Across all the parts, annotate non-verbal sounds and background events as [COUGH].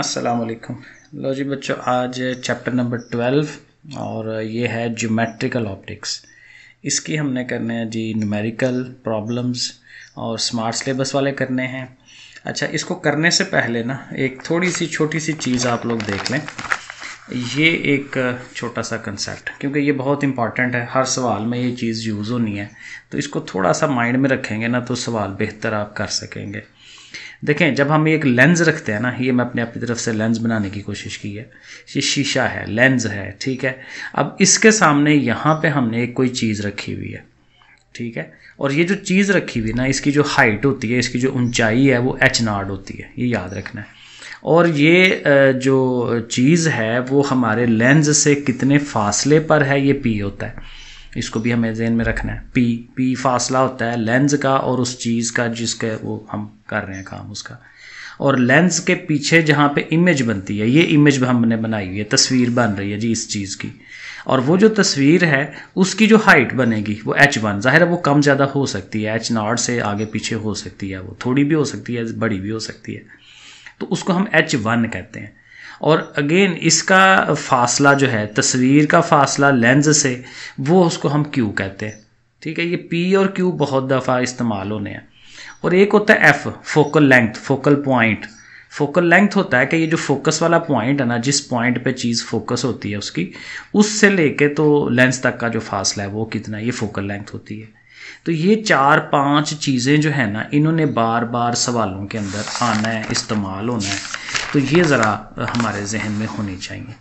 असलकम लो जी बच्चों आज चैप्टर नंबर ट्वेल्व और ये है ज्योमेट्रिकल ऑप्टिक्स इसकी हमने करने हैं जी न्यूमेरिकल प्रॉब्लम्स और स्मार्ट सिलेबस वाले करने हैं अच्छा इसको करने से पहले ना एक थोड़ी सी छोटी सी चीज़ आप लोग देख लें ये एक छोटा सा कंसेप्ट क्योंकि ये बहुत इंपॉर्टेंट है हर सवाल में ये चीज़ यूज़ होनी है तो इसको थोड़ा सा माइंड में रखेंगे ना तो सवाल बेहतर आप कर सकेंगे देखें जब हम एक लेंस रखते हैं ना ये मैं अपने अपनी तरफ से लेंस बनाने की कोशिश की है ये शीशा है लेंस है ठीक है अब इसके सामने यहाँ पे हमने एक कोई चीज़ रखी हुई है ठीक है और ये जो चीज़ रखी हुई ना इसकी जो हाइट होती है इसकी जो ऊंचाई है वो एच नाड होती है ये याद रखना है और ये जो चीज़ है वो हमारे लेंस से कितने फासले पर है ये पी होता है इसको भी हमें जहन में रखना है पी पी फासला होता है लेंस का और उस चीज़ का जिसके वो हम कर रहे हैं काम उसका और लेंस के पीछे जहाँ पे इमेज बनती है ये इमेज हमने बनाई हुई है तस्वीर बन रही है जी इस चीज़ की और वो जो तस्वीर है उसकी जो हाइट बनेगी वो एच वन ज़ाहिर है वो कम ज़्यादा हो सकती है एच नॉट से आगे पीछे हो सकती है वो थोड़ी भी हो सकती है बड़ी भी हो सकती है तो उसको हम एच वन कहते हैं और अगेन इसका फासला जो है तस्वीर का फासला लेंस से वो उसको हम क्यू कहते हैं ठीक है ये पी और क्यू बहुत दफ़ा इस्तेमाल होने हैं और एक होता है F focal length focal point focal length होता है कि ये जो फोकस वाला पॉइंट है ना जिस पॉइंट पे चीज़ फोकस होती है उसकी उससे लेके तो लेंस तक का जो फासला है वो कितना ये फोकल लेंथ होती है तो ये चार पांच चीज़ें जो है ना इन्होंने बार बार सवालों के अंदर आना है इस्तेमाल होना है तो ये ज़रा हमारे जहन में होनी चाहिए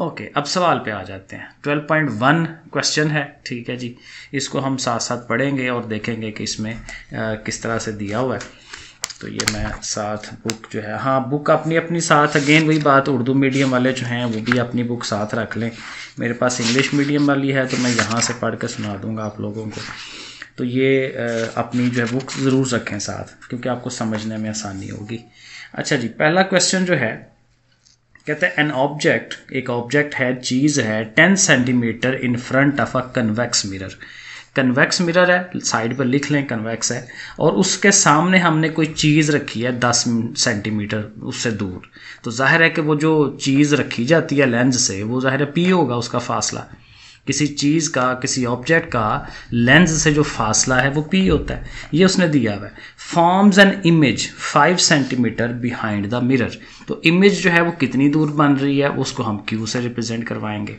ओके okay, अब सवाल पे आ जाते हैं 12.1 क्वेश्चन है ठीक है जी इसको हम साथ साथ पढ़ेंगे और देखेंगे कि इसमें आ, किस तरह से दिया हुआ है तो ये मैं साथ बुक जो है हाँ बुक अपनी अपनी साथ अगेन वही बात उर्दू मीडियम वाले जो हैं वो भी अपनी बुक साथ रख लें मेरे पास इंग्लिश मीडियम वाली है तो मैं यहाँ से पढ़ कर सुना दूँगा आप लोगों को तो ये आ, अपनी जो है बुक ज़रूर रखें साथ क्योंकि आपको समझने में आसानी होगी अच्छा जी पहला क्वेश्चन जो है कहते हैं एन ऑब्जेक्ट एक ऑब्जेक्ट है चीज़ है ten centimetre in front of a convex mirror convex mirror है साइड पर लिख लें कन्वेक्स है और उसके सामने हमने कोई चीज़ रखी है दस सेंटीमीटर उससे दूर तो जाहिर है कि वो जो चीज़ रखी जाती है लेंस से वो जाहिर है पी होगा उसका फासला किसी चीज़ का किसी ऑब्जेक्ट का लेंस से जो फासला है वो पी होता है ये उसने दिया हुआ है forms an image five centimetre behind the mirror तो इमेज जो है वो कितनी दूर बन रही है उसको हम क्यू से रिप्रेजेंट करवाएंगे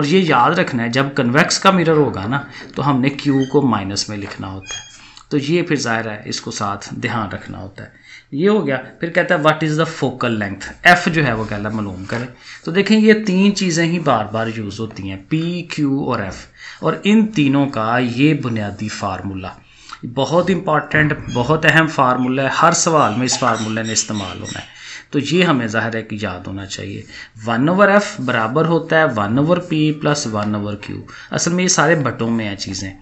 और ये याद रखना है जब कन्वेक्स का मिरर होगा ना तो हमने क्यू को माइनस में लिखना होता है तो ये फिर ज़ाहिर है इसको साथ ध्यान रखना होता है ये हो गया फिर कहता है what is the focal length F जो है वो कहला मालूम करें तो देखें ये तीन चीज़ें ही बार बार यूज़ होती हैं पी क्यू और एफ और इन तीनों का ये बुनियादी फार्मूला बहुत इंपॉर्टेंट बहुत अहम फार्मूला है हर सवाल में इस फार्मूले ने इस्तेमाल होना है तो ये हमें ज़ाहिर है कि याद होना चाहिए वन ओवर एफ बराबर होता है one over P plus one over Q असल में ये सारे बटों में हैं चीज़ें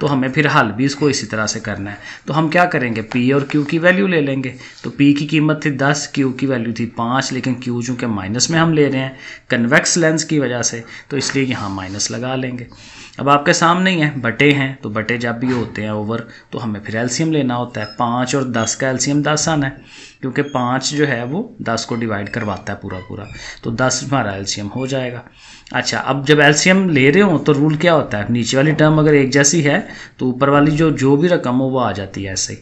तो हमें फिर हल भी इसको इसी तरह से करना है तो हम क्या करेंगे पी और क्यू की वैल्यू ले लेंगे तो पी की कीमत थी दस क्यू की वैल्यू थी पाँच लेकिन क्यू चूँकि माइनस में हम ले रहे हैं कन्वेक्स लेंस की वजह से तो इसलिए यहाँ माइनस लगा लेंगे अब आपके सामने ही है बटे हैं तो बटे जब भी होते हैं ओवर तो हमें फिर एल्सीयम लेना होता है पाँच और दस का एल्सीयम दस आना है क्योंकि पाँच जो है वो दस को डिवाइड करवाता है पूरा पूरा तो दस हमारा एलसीएम हो जाएगा अच्छा अब जब एलसीएम ले रहे हो तो रूल क्या होता है नीचे वाली टर्म अगर एक जैसी है तो ऊपर वाली जो जो भी रकम हो वो आ जाती है ऐसे ही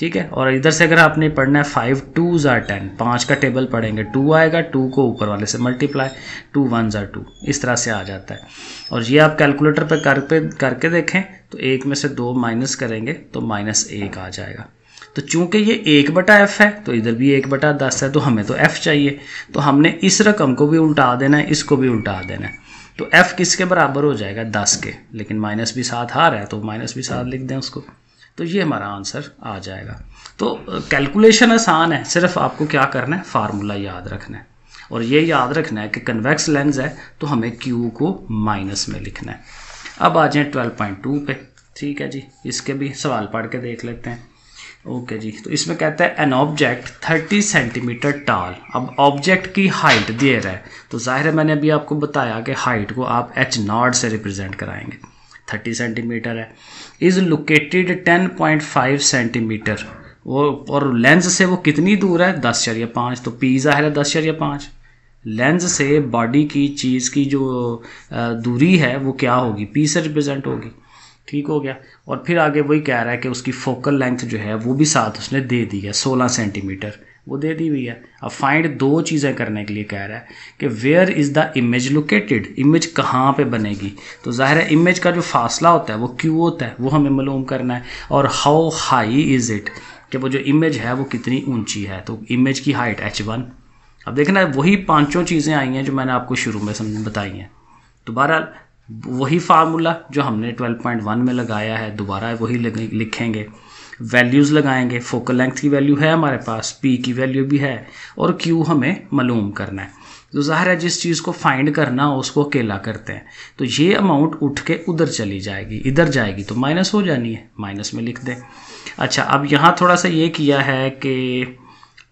ठीक है और इधर से अगर आपने पढ़ना है फाइव टू ज़ार टेन पाँच का टेबल पढ़ेंगे टू आएगा टू को ऊपर वाले से मल्टीप्लाई टू वन ज़ार टू इस तरह से आ जाता है और ये आप कैलकुलेटर पर कर पे करके देखें तो एक में से दो माइनस करेंगे तो माइनस एक आ जाएगा तो चूंकि ये एक बटा एफ है तो इधर भी एक बटा दस है तो हमें तो एफ चाहिए तो हमने इस रकम को भी उल्टा देना है इसको भी उल्टा देना है तो एफ किसके बराबर हो जाएगा दस के लेकिन माइनस भी साथ हार है तो माइनस भी साथ लिख दें उसको तो ये हमारा आंसर आ जाएगा तो कैलकुलेशन आसान है सिर्फ आपको क्या करना है फार्मूला याद रखना है और ये याद रखना है कि कन्वेक्स लेंस है तो हमें क्यू को माइनस में लिखना है अब आ जाए 12.2 पे ठीक है जी इसके भी सवाल पढ़ के देख लेते हैं ओके जी तो इसमें कहता है एन ऑब्जेक्ट 30 सेंटीमीटर टाल अब ऑब्जेक्ट की हाइट दे रहा है तो जाहिर है मैंने अभी आपको बताया कि हाइट को आप एच नॉट से रिप्रेजेंट कराएंगे 30 सेंटीमीटर है इज़ लोकेटेड 10.5 सेंटीमीटर वो और लेंस से वो कितनी दूर है दस या पाँच तो पी जाहिर है दस या पाँच लेंस से बॉडी की चीज़ की जो दूरी है वो क्या होगी पी से रिप्रेजेंट होगी ठीक हो गया और फिर आगे वही कह रहा है कि उसकी फोकल लेंथ जो है वो भी साथ उसने दे दी है सोलह सेंटीमीटर वो दे दी हुई है अब फाइंड दो चीज़ें करने के लिए कह रहा है कि where is the image located image कहाँ पे बनेगी तो जाहिर है इमेज का जो फासला होता है वो क्यों होता है वो हमें मालूम करना है और हाउ हाई इज़ इट कि वो जो इमेज है वो कितनी ऊंची है तो इमेज की हाइट एच वन अब देखना वही पाँचों चीज़ें आई हैं जो मैंने आपको शुरू में समझ बताई हैं तो बहरहाल वही फार्मूला जो हमने 12.1 में लगाया है दोबारा वही लिखेंगे वैल्यूज़ लगाएंगे फोकल लेंथ की वैल्यू है हमारे पास पी की वैल्यू भी है और क्यू हमें मालूम करना है तो ज़ाहिर है जिस चीज़ को फाइंड करना हो उसको अकेला करते हैं तो ये अमाउंट उठ के उधर चली जाएगी इधर जाएगी तो माइनस हो जानी है माइनस में लिख दें अच्छा अब यहाँ थोड़ा सा ये किया है कि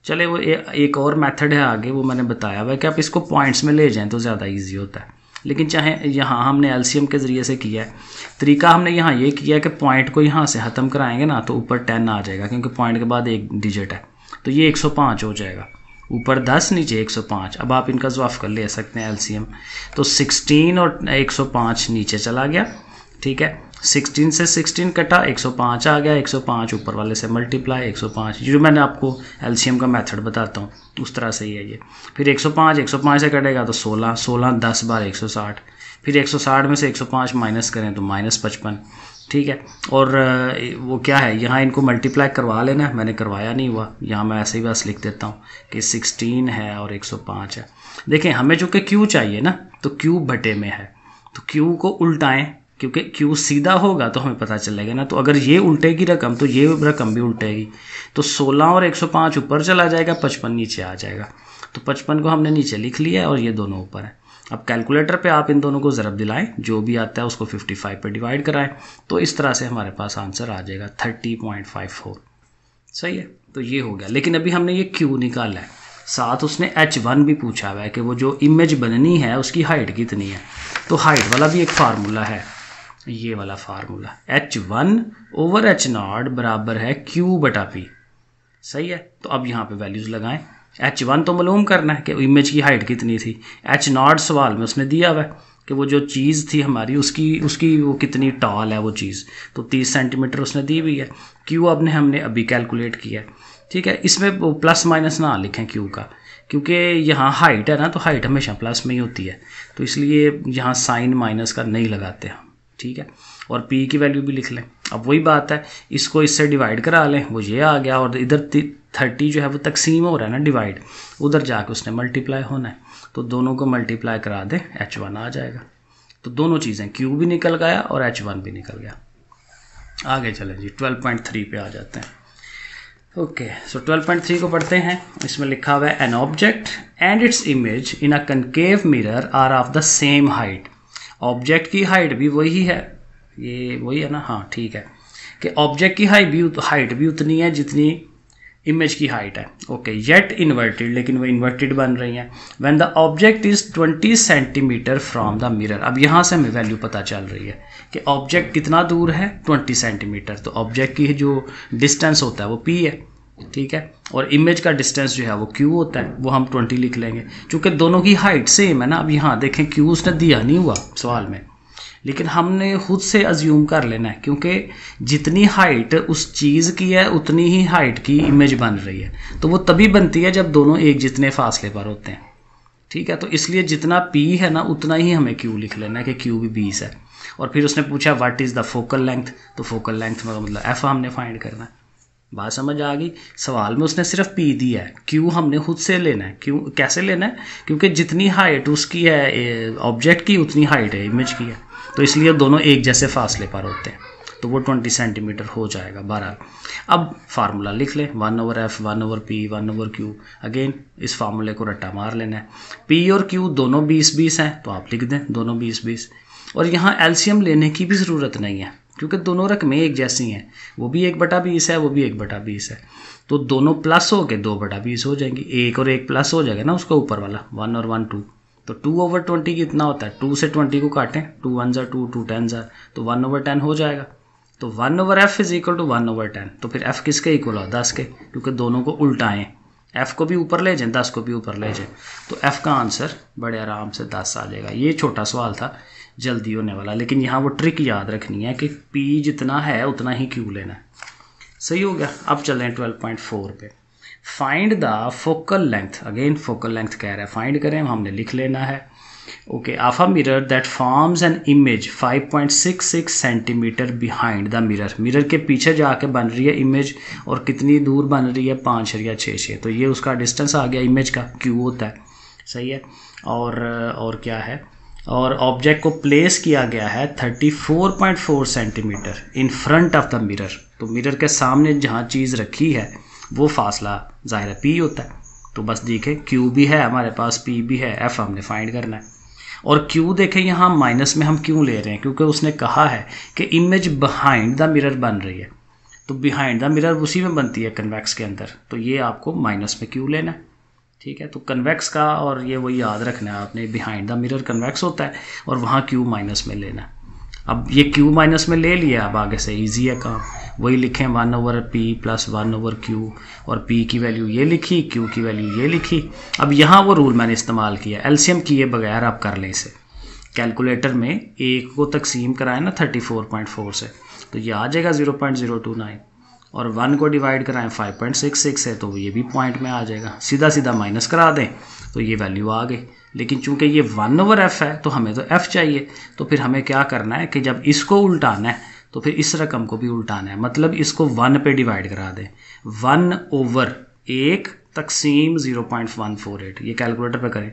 चले वो ए, एक और मेथड है आगे वो मैंने बताया हुआ कि आप इसको पॉइंट्स में ले जाएं तो ज़्यादा ईजी होता है लेकिन चाहे यहाँ हमने एलसीएम के ज़रिए से किया है तरीका हमने यहाँ ये किया है कि पॉइंट को यहाँ से ख़त्म कराएंगे ना तो ऊपर टेन आ जाएगा क्योंकि पॉइंट के बाद एक डिजिट है तो ये पाँच हो जाएगा ऊपर दस नीचे पाँच अब आप इनका जवाफ कर ले सकते हैं एलसीएम तो सिक्सटीन और पाँच नीचे चला गया ठीक है 16 से 16 कटा 105 आ गया 105 ऊपर वाले से मल्टीप्लाई 105 जो मैंने आपको एलसीएम का मेथड बताता हूँ तो उस तरह से ही है ये फिर 105 105 से कटेगा तो 16 16 10 बार 160 फिर 160 में से 105 माइनस करें तो माइनस पचपन ठीक है और वो क्या है यहाँ इनको मल्टीप्लाई करवा लेना मैंने करवाया नहीं हुआ यहाँ मैं ऐसे ही बस लिख देता हूँ कि सिक्सटीन है और एक है देखें हमें जो कि क्यू चाहिए ना तो क्यू बटे में है तो क्यू को उल्टाएँ क्योंकि क्यू सीधा होगा तो हमें पता चलेगा ना तो अगर ये उल्टेगी रकम तो ये रकम भी उल्टेगी तो 16 और 105 ऊपर चला जाएगा 55 नीचे आ जाएगा तो 55 को हमने नीचे लिख लिया और ये दोनों ऊपर है अब कैलकुलेटर पे आप इन दोनों को ज़रब दिलाएं जो भी आता है उसको 55 पे डिवाइड कराएं तो इस तरह से हमारे पास आंसर आ जाएगा थर्टी सही है तो ये हो गया लेकिन अभी हमने ये क्यू निकाला है साथ उसने एच वन भी पूछा हुआ है कि वो जो इमेज बननी है उसकी हाइट कितनी है तो हाइट वाला भी एक फार्मूला है ये वाला formula H one over H naught बराबर है क्यू बटा पी सही है तो अब यहाँ पे वैल्यूज़ लगाएं एच वन तो मालूम करना है कि इमेज की हाइट कितनी थी एच नॉट सवाल में उसने दिया हुआ कि वो जो चीज़ थी हमारी उसकी उसकी वो कितनी टॉल है वो चीज़ तो तीस सेंटीमीटर उसने दी हुई है क्यू अब ने हमने अभी कैलकुलेट किया है ठीक है इसमें प्लस माइनस ना लिखें क्यू का क्योंकि यहाँ हाइट है ना तो हाइट हमेशा प्लस में ही होती है तो इसलिए यहाँ साइन माइनस का नहीं लगाते हम ठीक है और पी की वैल्यू भी लिख लें अब वही बात है इसको इससे डिवाइड करा लें वो ये आ गया और इधर थर्टी जो है वो तकसीम हो रहा है ना डिवाइड उधर जाके उसने मल्टीप्लाई होना है तो दोनों को मल्टीप्लाई करा दें एच वन आ जाएगा तो दोनों चीज़ें क्यू भी निकल गया और एच वन भी निकल गया आगे चलें जी ट्वेल्व पॉइंट थ्री पे आ जाते हैं okay so twelve point three को पढ़ते हैं इसमें लिखा हुआ है an object and its image in a concave mirror are of the same height object की हाइट भी वही है ये वही है ना हाँ ठीक है कि ऑब्जेक्ट की हाइट भी हाइट भी उतनी है जितनी इमेज की हाइट है ओके येट इन्वर्टेड लेकिन वो इन्वर्टेड बन रही हैं when the object is 20 centimetre from the mirror अब यहाँ से हमें वैल्यू पता चल रही है कि ऑब्जेक्ट कितना दूर है 20 सेंटीमीटर तो ऑब्जेक्ट की जो डिस्टेंस होता है वो पी है ठीक है और इमेज का डिस्टेंस जो है वो क्यू होता है वो हम ट्वेंटी लिख लेंगे क्योंकि दोनों की हाइट सेम है ना अब यहाँ देखें क्यू उसने दिया नहीं हुआ सवाल में लेकिन हमने खुद से अज्यूम कर लेना है क्योंकि जितनी हाइट उस चीज़ की है उतनी ही हाइट की इमेज बन रही है तो वो तभी बनती है जब दोनों एक जितने फासले पर होते हैं ठीक है तो इसलिए जितना पी है ना उतना ही हमें क्यू लिख लेना है कि क्यू भी बीस है और फिर उसने पूछा what is the focal length तो फोकल लेंथ मतलब एफ हमने फाइंड करना है बात समझ आ गई सवाल में उसने सिर्फ पी दिया है क्यों हमने खुद से लेना है क्यों कैसे लेना है क्योंकि जितनी हाइट उसकी है ऑब्जेक्ट की उतनी हाइट है इमेज की है तो इसलिए दोनों एक जैसे फासले पर होते हैं तो वो ट्वेंटी सेंटीमीटर हो जाएगा बारह अब फार्मूला लिख लें one over F one over P one over Q again इस फार्मूले को रट्टा मार लेना है पी और क्यू दोनों बीस बीस हैं तो आप लिख दें दोनों बीस बीस और यहाँ एल्शियम लेने की भी ज़रूरत नहीं है क्योंकि दोनों रकमें एक जैसी हैं वो भी एक बटा बीस है वो भी एक बटा बीस है तो दोनों प्लस हो के दो बटा बीस हो जाएंगी एक और एक प्लस हो जाएगा ना उसका ऊपर वाला वन और वन टू तो टू ओवर ट्वेंटी कितना होता है टू से ट्वेंटी को काटें टू वन ज़ार टू टू टेन ज़ार तो वन ओवर टेन हो जाएगा तो one over F is equal to one over ten तो फिर एफ़ किसके इक्वल हो दस के क्योंकि दोनों को आए एफ़ को भी ऊपर ले जाएं दस को भी ऊपर ले जाएं तो एफ़ का आंसर बड़े आराम से दस आ जाएगा ये छोटा सवाल था जल्दी होने वाला लेकिन यहाँ वो ट्रिक याद रखनी है कि पी जितना है उतना ही क्यू लेना है सही हो गया अब हैं ट्वेल्व पॉइंट फोर पे find the focal length again focal length कह रहा है फाइंड करें हमने लिख लेना है ओके आफा mirror that forms an image 5.66 centimetre behind the mirror mirror के पीछे जाके बन रही है इमेज और कितनी दूर बन रही है पाँच या छः छः तो ये उसका डिस्टेंस आ गया इमेज का क्यू होता है सही है और और क्या है और ऑब्जेक्ट को प्लेस किया गया है 34.4 centimetre in front of the mirror तो मिरर के सामने जहाँ चीज़ रखी है वो फासला ज़ाहिर पी होता है तो बस देखें क्यू भी है हमारे पास पी भी है एफ हमने फाइंड करना है और क्यू देखें यहाँ माइनस में हम क्यों ले रहे हैं क्योंकि उसने कहा है कि इमेज बिहाइंड द मिरर बन रही है तो बिहाइंड द मिरर उसी में बनती है कन्वैक्स के अंदर तो ये आपको माइनस में क्यों लेना है ठीक है तो कन्वेक्स का और ये वही याद रखना है आपने बिहाइंड द मिरर कन्वेक्स होता है और वहाँ क्यू माइनस में लेना है अब ये क्यू माइनस में ले लिया अब आगे से इजी है काम वही लिखें one over P plus one over Q और पी की वैल्यू ये लिखी क्यू की वैल्यू ये लिखी अब यहाँ वो रूल मैंने इस्तेमाल किया एलसीएम किए बगैर आप कर लें इसे कैलकुलेटर में एक को तकसीम कराएं ना थर्टी फोर पॉइंट फोर से तो ये आ जाएगा zero point zero two nine और वन को डिवाइड कराएं फाइव पॉइंट सिक्स सिक्स है तो ये भी पॉइंट में आ जाएगा सीधा सीधा माइनस करा दें तो ये वैल्यू आ गई लेकिन चूंकि ये वन ओवर एफ़ है तो हमें तो एफ़ चाहिए तो फिर हमें क्या करना है कि जब इसको उल्टाना है तो फिर इस रकम को भी उल्टाना है मतलब इसको वन पे डिवाइड करा दें वन ओवर एक तकसीम zero point one four eight ये कैलकुलेटर पे करें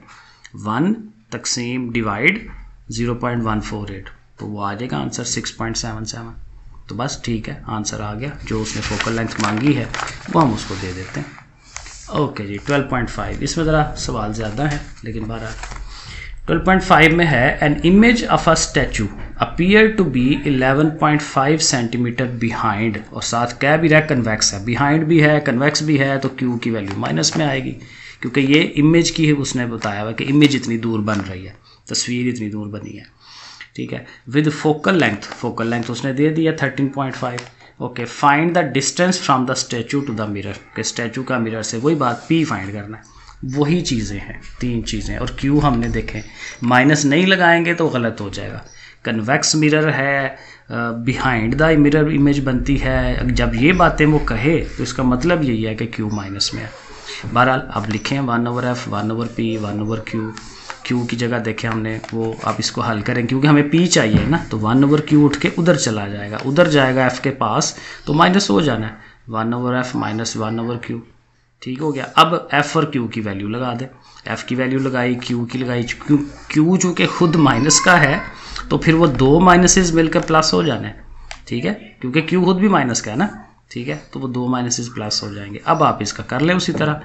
वन तकसीम divide zero point one four eight तो वो आ जाएगा answer six point seven seven तो बस ठीक है आंसर आ गया जो उसने फोकल लेंथ मांगी है वो हम उसको दे देते हैं ओके जी 12.5 इसमें ज़रा सवाल ज़्यादा है लेकिन बारह 12.5 में है an image of a statue appear to be 11.5 centimetre behind और साथ क्या भी रहा है कन्वैक्स है बिहाइंड भी है कन्वैक्स भी है तो क्यू की वैल्यू माइनस में आएगी क्योंकि ये इमेज की है उसने बताया हुआ कि इमेज इतनी दूर बन रही है तस्वीर इतनी दूर बनी है ठीक है with focal length focal length उसने दे दिया thirteen point five okay find the distance from the statue to the mirror के स्टैचू का मिरर से वही बात पी फाइंड करना है वही चीज़ें हैं तीन चीज़ें और क्यू हमने देखें माइनस नहीं लगाएंगे तो गलत हो जाएगा कन्वेक्स मिरर है बिहाइंड द मिरर इमेज बनती है जब ये बातें वो कहे तो इसका मतलब यही है कि क्यू माइनस में है बहरहाल आप लिखें one over F one over P one over Q Q की जगह देखें हमने वो आप इसको हल करें क्योंकि हमें पी चाहिए ना तो वन ओवर क्यू उठ के उधर चला जाएगा उधर जाएगा एफ़ के पास तो माइनस हो जाना है one over F minus one over Q ठीक हो गया अब एफ़ और क्यू की वैल्यू लगा दें एफ़ की वैल्यू लगाई क्यू की लगाई क्यू क्यू चूँकि खुद माइनस का है तो फिर वो दो माइनसेस मिलकर प्लस हो जाना है ठीक है क्योंकि क्यू खुद भी माइनस का है ना ठीक है तो वो दो माइनस प्लस हो जाएंगे अब आप इसका कर लें उसी तरह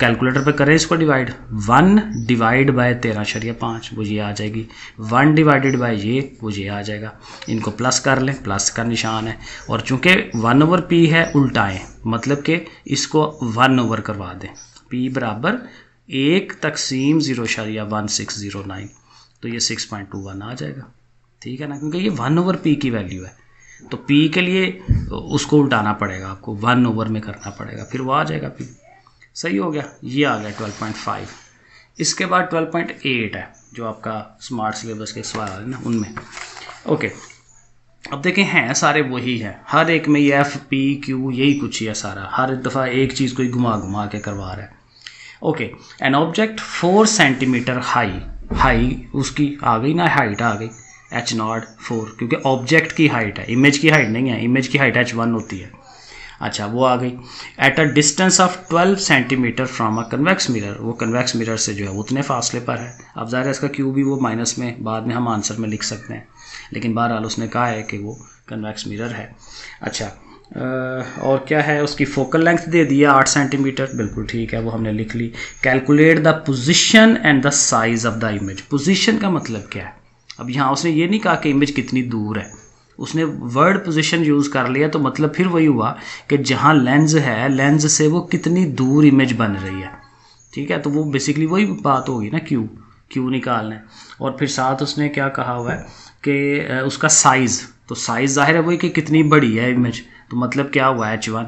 कैलकुलेटर पे करें इसको डिवाइड वन डिवाइड बाय तेरह शरिया पाँच वो ये आ जाएगी वन डिवाइडेड बाय ये वो ये आ जाएगा इनको प्लस कर लें प्लस का निशान है और चूंकि वन ओवर पी है उल्टाएँ मतलब कि इसको वन ओवर करवा दें पी बराबर एक तकसीम ज़ीरो शरिया वन सिक्स ज़ीरो नाइन तो ये सिक्स पॉइंट टू वन आ जाएगा ठीक है ना क्योंकि ये वन ओवर पी की वैल्यू है तो पी के लिए उसको उल्टाना पड़ेगा आपको वन ओवर में करना पड़ेगा फिर वो आ जाएगा पी सही हो गया ये आ गया ट्वेल्व पॉइंट फाइव इसके बाद ट्वेल्व पॉइंट एट है जो आपका स्मार्ट सिलेबस के सवाल है ना उनमें ओके अब देखें हैं सारे वही हैं हर एक में ये एफ पी क्यू यही कुछ ही है सारा हर दफ़ा एक चीज़ कोई घुमा घुमा के करवा रहा है okay an object four centimetre high high उसकी आ गई ना हाइट आ गई एच नॉट फोर क्योंकि ऑब्जेक्ट की हाइट है इमेज की हाइट नहीं है इमेज की हाइट एच वन होती है अच्छा वो आ गई at a distance of 12 centimetre from a convex mirror वो कन्वेक्स मिरर से जो है उतने फासले पर है अब ज़ाहिर है इसका क्यू भी वो माइनस में बाद में हम आंसर में लिख सकते हैं लेकिन बहरहाल उसने कहा है कि वो कन्वेक्स मिरर है अच्छा और क्या है उसकी फोकल लेंथ दे दिया आठ सेंटीमीटर बिल्कुल ठीक है वो हमने लिख ली calculate the position and the size of the image position का मतलब क्या है अब यहाँ उसने ये नहीं कहा कि इमेज कितनी दूर है उसने वर्ड पोजीशन यूज़ कर लिया तो मतलब फिर वही हुआ कि जहाँ लेंस है लेंस से वो कितनी दूर इमेज बन रही है ठीक है तो वो बेसिकली वही बात होगी ना क्यू क्यू निकालना है और फिर साथ उसने क्या कहा हुआ है कि उसका साइज़ तो साइज़ जाहिर है वही कि कितनी बड़ी है इमेज तो मतलब क्या हुआ एच वन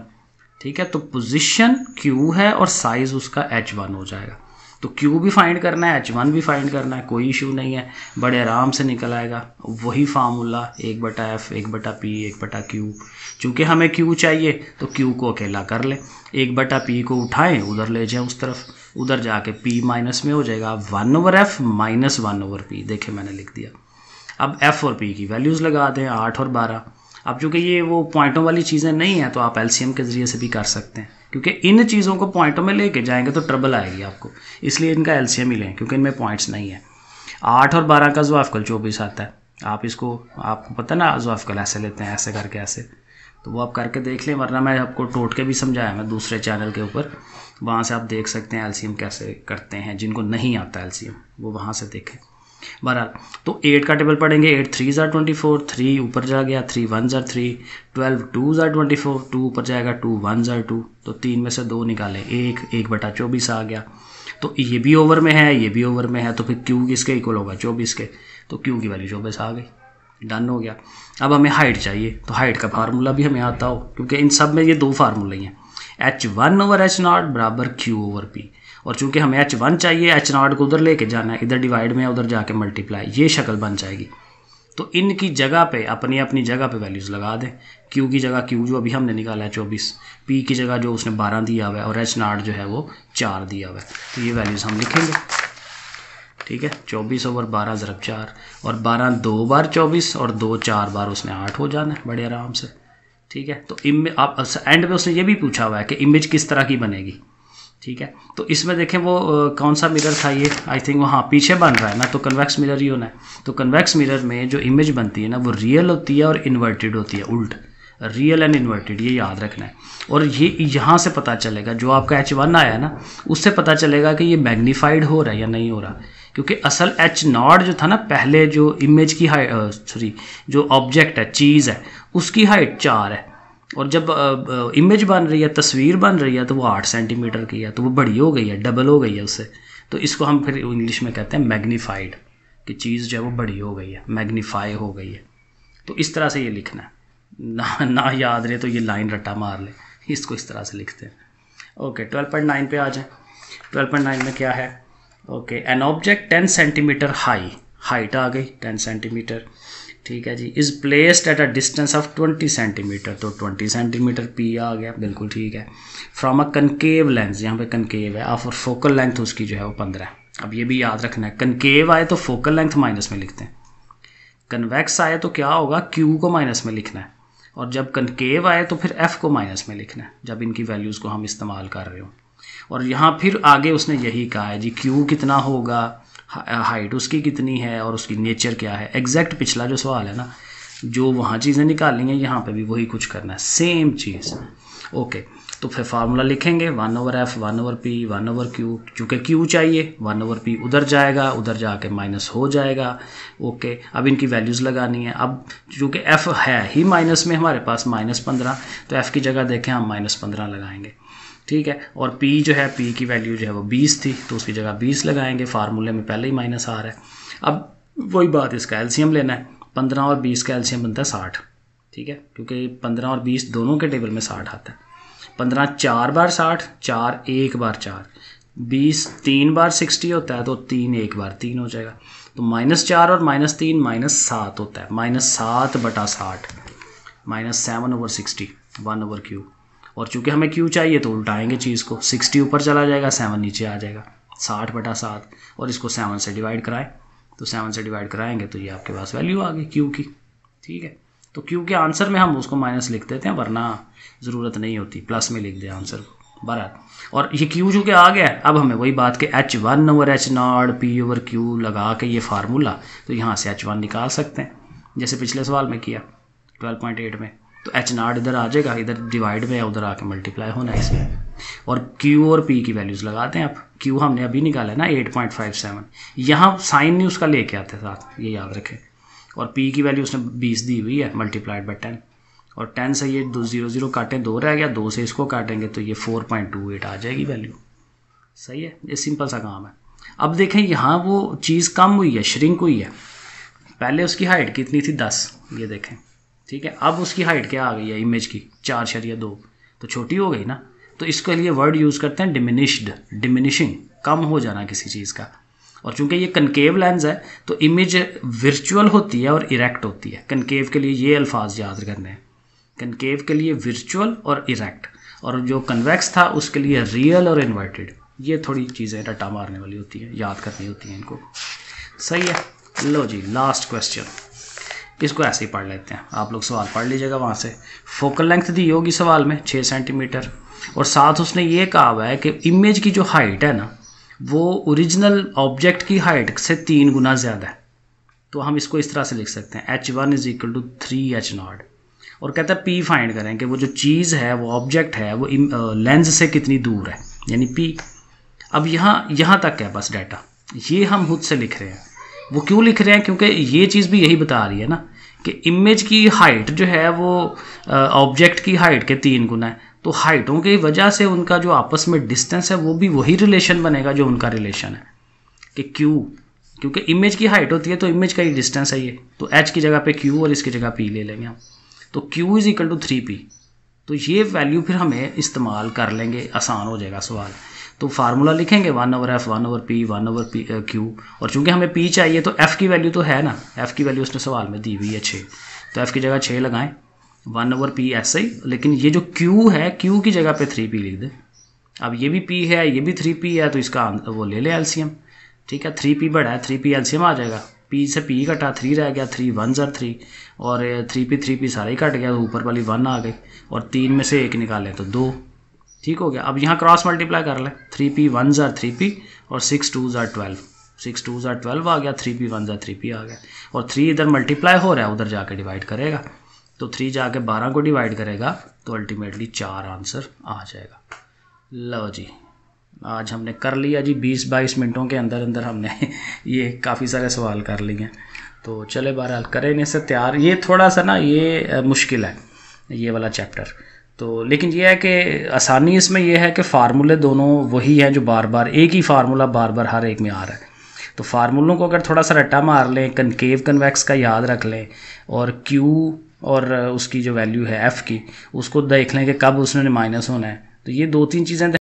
ठीक है तो पोजिशन क्यू है और साइज़ उसका एच वन हो जाएगा तो क्यू भी फाइंड करना है एच वन भी फाइंड करना है कोई इशू नहीं है बड़े आराम से निकल आएगा वही फार्मूला एक बटा एफ एक बटा पी एक बटा क्यू चूँकि हमें क्यू चाहिए तो क्यू को अकेला कर लें एक बटा पी को उठाएं उधर ले जाएं उस तरफ उधर जाके पी माइनस में हो जाएगा one over F minus one over P देखे मैंने लिख दिया अब एफ और पी की वैल्यूज़ लगा दें आठ और बारह अब चूँकि ये वो पॉइंटों वाली चीज़ें नहीं हैं तो आप एलसीएम के ज़रिए से भी कर सकते हैं क्योंकि इन चीज़ों को पॉइंटों में लेके जाएंगे तो ट्रबल आएगी आपको इसलिए इनका एलसीएम ही लें क्योंकि इनमें पॉइंट्स नहीं है आठ और बारह का कल चौबीस आता है आप इसको आपको पता ना कल ऐसे लेते हैं ऐसे करके ऐसे तो वो आप करके देख लें वरना मैं आपको टोट के भी समझाया मैं दूसरे चैनल के ऊपर वहाँ से आप देख सकते हैं एलसीएम कैसे करते हैं जिनको नहीं आता एलसीएम वो वहाँ से देखें बहरहाल तो एट का टेबल पढ़ेंगे एट थ्री ज़ार ट्वेंटी फोर थ्री ऊपर जा गया थ्री वन ज़ार थ्री ट्वेल्व टू ज़ार ट्वेंटी फोर टू ऊपर जाएगा टू वन ज़ार टू तो तीन में से दो निकाले एक एक बटा चौबीस आ गया तो ये भी ओवर में है ये भी ओवर में है तो फिर क्यू किसके इक्वल होगा चौबीस के तो क्यू की वैल्यू चौबीस आ गई डन हो गया अब हमें हाइट चाहिए तो हाइट का फार्मूला भी हमें आता हो क्योंकि इन सब में ये दो फार्मूले हैं H one over H naught बराबर क्यू ओवर पी और चूंकि हमें एच वन चाहिए एच नॉट को उधर लेके जाना है इधर डिवाइड में उधर जाके मल्टीप्लाई ये शक्ल बन जाएगी तो इनकी जगह पे अपनी अपनी जगह पे वैल्यूज़ लगा दें क्यू की जगह क्यू जो अभी हमने निकाला है चौबीस पी की जगह जो उसने बारह दिया हुआ है और एच नॉट जो है वो चार दिया हुआ है तो ये वैल्यूज़ हम लिखेंगे ठीक है चौबीस ओवर बारह ज़रब चार और बारह दो बार चौबीस और दो चार बार उसने आठ हो जाना है बड़े आराम से ठीक है तो इम आप एंड में उसने ये भी पूछा हुआ है कि इमेज किस तरह की बनेगी ठीक है तो इसमें देखें वो कौन सा मिरर था ये आई थिंक वहाँ पीछे बन रहा है ना तो कन्वेक्स मिरर ही होना है तो कन्वेक्स मिरर में जो इमेज बनती है ना वो रियल होती है और इन्वर्टेड होती है उल्ट रियल एंड इन्वर्टेड ये याद रखना है और ये यहाँ से पता चलेगा जो आपका एच वन आया ना उससे पता चलेगा कि ये मैग्नीफाइड हो रहा है या नहीं हो रहा क्योंकि असल एच नॉट जो था ना पहले जो इमेज की हाइट सॉरी जो ऑब्जेक्ट है चीज़ है उसकी हाइट चार है और जब इमेज बन रही है तस्वीर बन रही है तो वो आठ सेंटीमीटर की है तो वो बड़ी हो गई है डबल हो गई है उससे तो इसको हम फिर इंग्लिश में कहते हैं मैग्नीफाइड कि चीज़ जो है वो बड़ी हो गई है मैग्नीफाई हो गई है तो इस तरह से ये लिखना है ना ना याद रहे तो ये लाइन रट्टा मार ले इसको इस तरह से लिखते हैं ओके ट्वेल्व पॉइंट नाइन पे आ जाए ट्वेल्व पॉइंट नाइन में क्या है okay an object ten centimetre high height आ गई टेन सेंटीमीटर ठीक है जी is placed at a distance of 20 centimetre तो 20 सेंटीमीटर पी आ गया बिल्कुल ठीक है फ्रॉम अ कनकेव लेंस यहाँ पे कनकेव है और फोकल लेंथ उसकी जो है वो पंद्रह अब ये भी याद रखना है कनकेव आए तो फोकल लेंथ माइनस में लिखते हैं कन्वेक्स आए तो क्या होगा क्यू को माइनस में लिखना है और जब कनकेव आए तो फिर एफ को माइनस में लिखना है जब इनकी वैल्यूज़ को हम इस्तेमाल कर रहे हो और यहाँ फिर आगे उसने यही कहा है जी क्यू कितना होगा हाइट उसकी कितनी है और उसकी नेचर क्या है एग्जैक्ट पिछला जो सवाल है ना जो वहाँ चीज़ें निकालनी है यहाँ पे भी वही कुछ करना है सेम चीज़ ओके तो फिर फार्मूला लिखेंगे one over F one over P one over Q चूँकि क्यू चाहिए वन ओवर पी उधर जाएगा उधर जाके माइनस हो जाएगा ओके अब इनकी वैल्यूज़ लगानी है अब चूँकि एफ़ है ही माइनस में हमारे पास माइनस पंद्रह तो एफ़ की जगह देखें हम माइनस पंद्रह लगाएंगे ठीक है और पी जो है पी की वैल्यू जो है वो बीस थी तो उसकी जगह बीस लगाएंगे फार्मूले में पहले ही माइनस आ रहा है अब वही बात इसका एल्शियम लेना है पंद्रह और बीस का एल्शियम बनता है साठ ठीक है क्योंकि पंद्रह और बीस दोनों के टेबल में साठ आता है पंद्रह चार बार साठ चार एक बार चार बीस तीन बार सिक्सटी होता है तो तीन एक बार तीन हो जाएगा तो माइनस चार और माइनस तीन माइनस सात होता है माइनस सात बटा साठ minus seven over sixty one over Q और चूंकि हमें क्यू चाहिए तो उल्टाएंगे चीज़ को सिक्सटी ऊपर चला जाएगा सेवन नीचे आ जाएगा साठ बटा सात और इसको सेवन से डिवाइड कराएं तो सेवन से डिवाइड कराएंगे तो ये आपके पास वैल्यू आ गई क्यू की ठीक है तो क्यू के आंसर में हम उसको माइनस लिख देते हैं वरना ज़रूरत नहीं होती प्लस में लिख दें आंसर को बरात और ये क्यू चूँकि आ गया अब हमें वही बात कि H one over H naught P over Q लगा के ये फार्मूला तो यहाँ से एच वन निकाल सकते हैं जैसे पिछले सवाल में किया ट्वेल्व पॉइंट एट में तो एच नॉट इधर आ जाएगा इधर डिवाइड में उधर आके मल्टीप्लाई होना इसलिए इसमें और Q और P की वैल्यूज़ लगाते हैं आप Q हमने अभी निकाला है ना 8.57 पॉइंट फाइव सेवन यहाँ साइन नहीं उसका लेके आते साथ ये याद रखें और P की वैल्यू उसने 20 दी हुई है मल्टीप्लाइड बाई टेन और टेन से ये दो जीरो जीरो काटें दो रह गया दो से इसको काटेंगे तो ये फोर पॉइंट टू एट आ जाएगी वैल्यू सही है ये सिंपल सा काम है अब देखें यहाँ वो चीज़ कम हुई है श्रिंक हुई है पहले उसकी हाइट कितनी थी दस ये देखें ठीक है अब उसकी हाइट क्या आ गई है इमेज की चार शरिया दो तो छोटी हो गई ना तो इसके लिए वर्ड यूज़ करते हैं डिमिनिश्ड डिमिनिशिंग कम हो जाना किसी चीज़ का और चूंकि ये कनकेव लेंस है तो इमेज वर्चुअल होती है और इरेक्ट होती है कनकेव के लिए ये अल्फाज याद करने हैं कनकेव के लिए वर्चुअल और इरेक्ट और जो कन्वेक्स था उसके लिए रियल और इन्वर्टेड ये थोड़ी चीज़ें रटा मारने वाली होती हैं याद करनी होती हैं इनको सही है लो जी लास्ट क्वेश्चन इसको ऐसे ही पढ़ लेते हैं आप लोग सवाल पढ़ लीजिएगा वहाँ से फोकल लेंथ दी होगी सवाल में छः सेंटीमीटर और साथ उसने ये कहा हुआ है कि इमेज की जो हाइट है ना वो ओरिजिनल ऑब्जेक्ट की हाइट से तीन गुना ज़्यादा है तो हम इसको इस तरह से लिख सकते हैं H one is equal to three H naught और कहता है पी फाइंड करें कि वो जो चीज़ है वो ऑब्जेक्ट है वो लेंस से कितनी दूर है यानी पी अब यहाँ यहाँ तक है बस डाटा ये हम खुद से लिख रहे हैं वो क्यों लिख रहे हैं क्योंकि ये चीज़ भी यही बता रही है ना कि इमेज की हाइट जो है वो ऑब्जेक्ट की हाइट के तीन गुना है तो हाइटों की वजह से उनका जो आपस में डिस्टेंस है वो भी वही रिलेशन बनेगा जो उनका रिलेशन है कि क्यू क्योंकि इमेज की हाइट होती है तो इमेज का ही डिस्टेंस है ये तो एच की जगह पे क्यू और इसकी जगह पी ले लेंगे हम तो Q is equal to three P तो ये वैल्यू फिर हमें इस्तेमाल कर लेंगे आसान हो जाएगा सवाल तो फार्मूला लिखेंगे one over F one over P one over P Q और चूंकि हमें पी चाहिए तो एफ़ की वैल्यू तो है ना एफ़ की वैल्यू उसने सवाल में दी हुई है छः तो एफ़ की जगह छः लगाएं वन ओवर पी ऐसे ही लेकिन ये जो क्यू है क्यू की जगह पे थ्री पी लिख दें अब ये भी पी है ये भी थ्री पी है तो इसका वो ले लें एल्सीयम ठीक है थ्री पी बढ़ा है थ्री पी एल्सीयम आ जाएगा पी से पी कटा थ्री रह गया थ्री वन ज़र थ्री और थ्री पी थ्री पी सारा ही कट गया तो ऊपर वाली वन आ गई और तीन में से एक निकालें तो दो ठीक हो गया अब यहाँ क्रॉस मल्टीप्लाई कर लें थ्री पी वन ज़ार थ्री पी और सिक्स टू ज़ार ट्वेल्व सिक्स टू ज़ार ट्वेल्व आ गया थ्री पी वन ज़ार थ्री पी आ गया और थ्री इधर मल्टीप्लाई हो रहा है उधर जाके डिवाइड करेगा तो थ्री जाके बारह को डिवाइड करेगा तो अल्टीमेटली चार आंसर आ जाएगा लो जी आज हमने कर लिया जी बीस बाईस मिनटों के अंदर अंदर हमने [LAUGHS] ये काफ़ी सारे सवाल कर लिए हैं तो चले बहरहाल करें इन्हें से तैयार ये थोड़ा सा ना ये मुश्किल है ये वाला चैप्टर तो लेकिन यह है कि आसानी इसमें यह है कि फार्मूले दोनों वही हैं जो बार बार एक ही फार्मूला बार बार हर एक में आ रहा है तो फार्मूलों को अगर थोड़ा सा रट्टा मार लें कनकेव कन्वैक्स का याद रख लें और क्यू और उसकी जो वैल्यू है एफ़ की उसको देख लें कि कब उसने माइनस होना है तो ये दो तीन चीज़ें